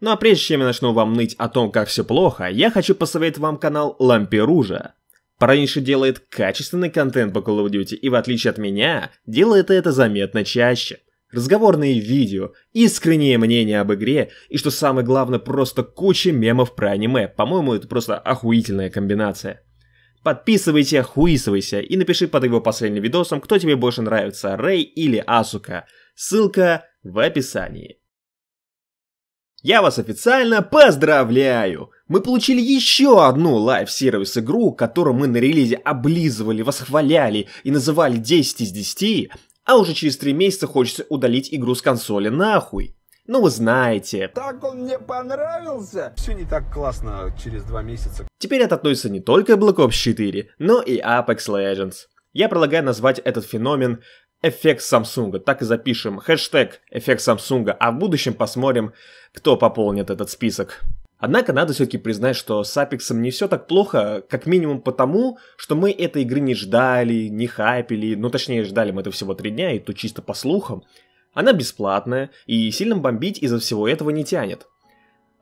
Ну а прежде чем я начну вам ныть о том, как все плохо, я хочу посоветовать вам канал Ламперужа. Парниша делает качественный контент по Call of Duty и в отличие от меня, делает это заметно чаще. Разговорные видео, искренние мнения об игре и, что самое главное, просто куча мемов про аниме. По-моему, это просто охуительная комбинация. Подписывайся, хуисывайся и напиши под его последним видосом, кто тебе больше нравится, Рэй или Асука. Ссылка в описании. Я вас официально поздравляю! Мы получили еще одну лайв-сервис игру, которую мы на релизе облизывали, восхваляли и называли 10 из 10, а уже через 3 месяца хочется удалить игру с консоли нахуй. Ну вы знаете. Так он мне понравился. Все не так классно через два месяца. Теперь это относится не только к Black Ops 4, но и Apex Legends. Я предлагаю назвать этот феномен эффект Samsung. Так и запишем. Хэштег эффект Samsung. А в будущем посмотрим, кто пополнит этот список. Однако надо все-таки признать, что с Apex не все так плохо, как минимум потому, что мы этой игры не ждали, не хайпили, ну точнее ждали мы это всего три дня, и то чисто по слухам. Она бесплатная, и сильно бомбить из-за всего этого не тянет.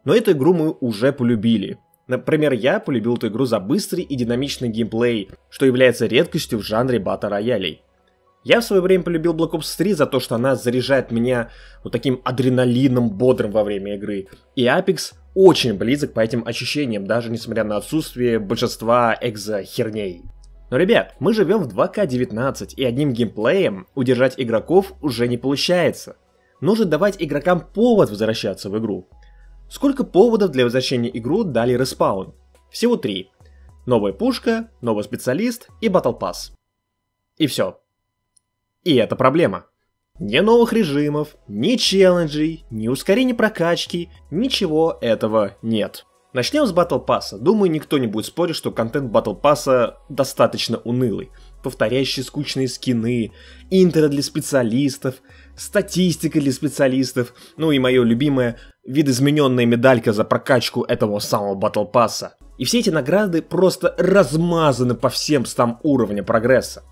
Но эту игру мы уже полюбили. Например, я полюбил эту игру за быстрый и динамичный геймплей, что является редкостью в жанре бата роялей. Я в свое время полюбил Black Ops 3 за то, что она заряжает меня вот таким адреналином бодрым во время игры. И Apex очень близок по этим ощущениям, даже несмотря на отсутствие большинства экзо-херней. Но, ребят, мы живем в 2К19, и одним геймплеем удержать игроков уже не получается. Нужно давать игрокам повод возвращаться в игру. Сколько поводов для возвращения игру дали респаун? Всего три. Новая пушка, новый специалист и Battle Pass. И все. И это проблема. Ни новых режимов, ни челленджей, ни ускорений прокачки, ничего этого нет. Начнем с Battle Pass. Думаю, никто не будет спорить, что контент Battle Pass достаточно унылый. Повторяющие скучные скины, интро для специалистов, статистика для специалистов, ну и мое любимое видоизмененная медалька за прокачку этого самого Battle Pass. И все эти награды просто размазаны по всем стам уровня прогресса.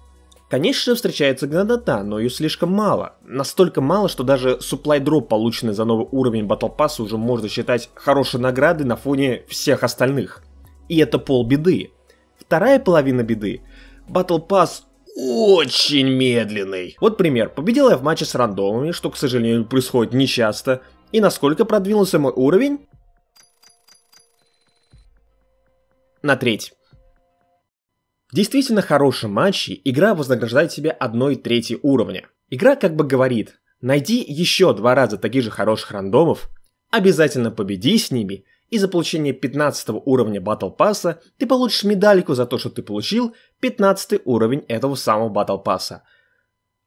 Конечно, встречается гнадота, но ее слишком мало. Настолько мало, что даже supply drop, полученный за новый уровень Battle Pass, уже можно считать хорошей наградой на фоне всех остальных. И это полбеды. Вторая половина беды. Battle Pass очень медленный. Вот пример. Победил я в матче с рандомами, что, к сожалению, происходит нечасто. И насколько продвинулся мой уровень? На треть действительно хорошем матче игра вознаграждает себя одной третьей уровня. Игра как бы говорит, найди еще два раза таких же хороших рандомов, обязательно победи с ними, и за получение 15 уровня Battle Pass а ты получишь медальку за то, что ты получил 15 уровень этого самого Battle Pass. А».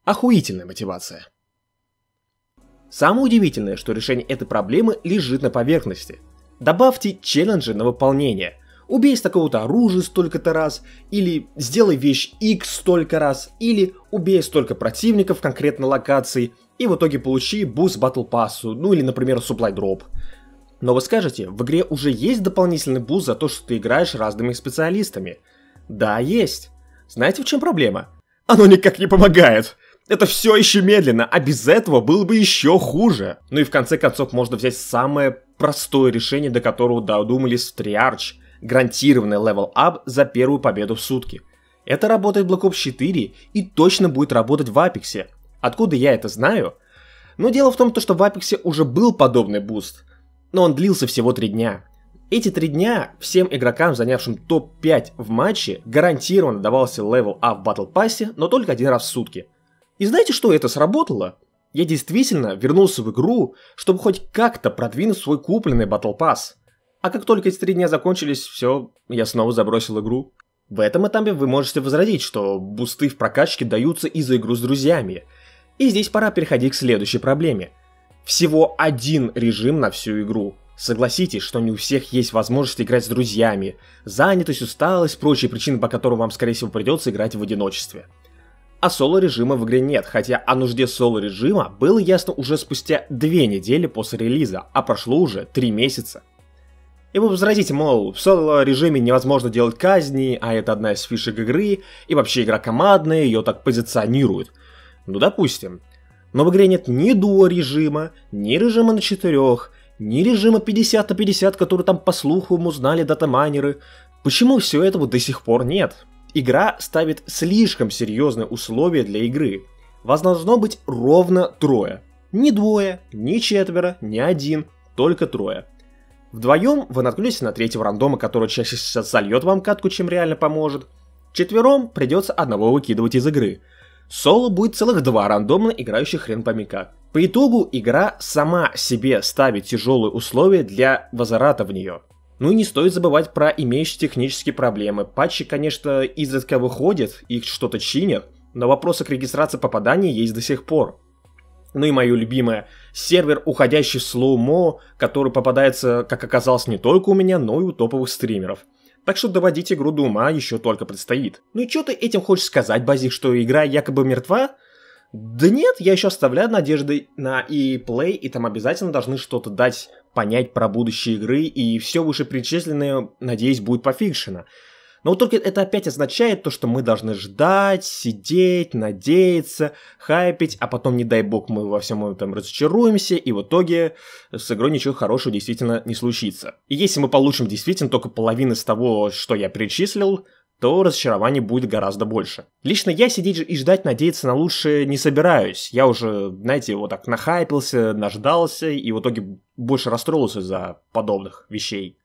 Охуительная мотивация. Самое удивительное, что решение этой проблемы лежит на поверхности. Добавьте челленджи на выполнение. Убей с такого-то оружия столько-то раз, или сделай вещь X столько раз, или убей столько противников конкретно локации, и в итоге получи буст батл пассу, ну или, например, supply дроп. Но вы скажете, в игре уже есть дополнительный буст за то, что ты играешь разными специалистами. Да, есть. Знаете, в чем проблема? Оно никак не помогает. Это все еще медленно, а без этого было бы еще хуже. Ну и в конце концов можно взять самое простое решение, до которого додумались в Триарч гарантированный левел-ап за первую победу в сутки. Это работает в Black Ops 4 и точно будет работать в Apex. Откуда я это знаю? Но дело в том, что в Apex уже был подобный буст, но он длился всего 3 дня. Эти три дня всем игрокам, занявшим топ-5 в матче, гарантированно давался левел А в Battle Pass, но только один раз в сутки. И знаете, что это сработало? Я действительно вернулся в игру, чтобы хоть как-то продвинуть свой купленный Battle Pass. А как только эти три дня закончились, все, я снова забросил игру. В этом этапе вы можете возразить, что бусты в прокачке даются из за игру с друзьями. И здесь пора переходить к следующей проблеме. Всего один режим на всю игру. Согласитесь, что не у всех есть возможность играть с друзьями, занятость, усталость, прочие причины, по которым вам скорее всего придется играть в одиночестве. А соло-режима в игре нет, хотя о нужде соло-режима было ясно уже спустя две недели после релиза, а прошло уже три месяца. И вы возразите, мол, в соло-режиме невозможно делать казни, а это одна из фишек игры, и вообще игра командная, ее так позиционируют. Ну, допустим. Но в игре нет ни дуо-режима, ни режима на четырех, ни режима 50 на 50, который там по слуху узнали датамайнеры. Почему всего этого до сих пор нет? Игра ставит слишком серьезные условия для игры. Вас должно быть ровно трое. Не двое, не четверо, не один, только трое. Вдвоем вы наткнулись на третьего рандома, который чаще сейчас зальет вам катку, чем реально поможет. Четвером придется одного выкидывать из игры. Соло будет целых два рандомно играющих хрен пойми По итогу игра сама себе ставит тяжелые условия для возврата в нее. Ну и не стоит забывать про имеющиеся технические проблемы. Патчи, конечно, изредка выходят, их что-то чинят, но вопросы к регистрации попадания есть до сих пор. Ну и мое любимое, сервер, уходящий в слоумо, который попадается, как оказалось, не только у меня, но и у топовых стримеров. Так что доводить игру до ума еще только предстоит. Ну и что ты этим хочешь сказать, Базик, что игра якобы мертва? Да нет, я еще оставляю надежды на e Play, и там обязательно должны что-то дать понять про будущее игры, и все вышеперечисленное, надеюсь, будет пофикшено. Но вот только это опять означает то, что мы должны ждать, сидеть, надеяться, хайпить, а потом, не дай бог, мы во всем этом разочаруемся, и в итоге с игрой ничего хорошего действительно не случится. И если мы получим действительно только половину из того, что я перечислил, то разочарование будет гораздо больше. Лично я сидеть и ждать, надеяться на лучшее не собираюсь. Я уже, знаете, вот так нахайпился, наждался и в итоге больше расстроился за подобных вещей.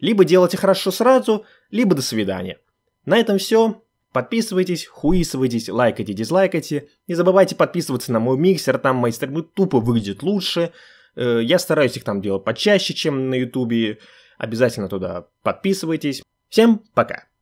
Либо делайте хорошо сразу, либо до свидания. На этом все. Подписывайтесь, хуисывайтесь, лайкайте, дизлайкайте. Не забывайте подписываться на мой миксер, там мои стримы тупо выглядят лучше. Э, я стараюсь их там делать почаще, чем на ютубе. Обязательно туда подписывайтесь. Всем пока!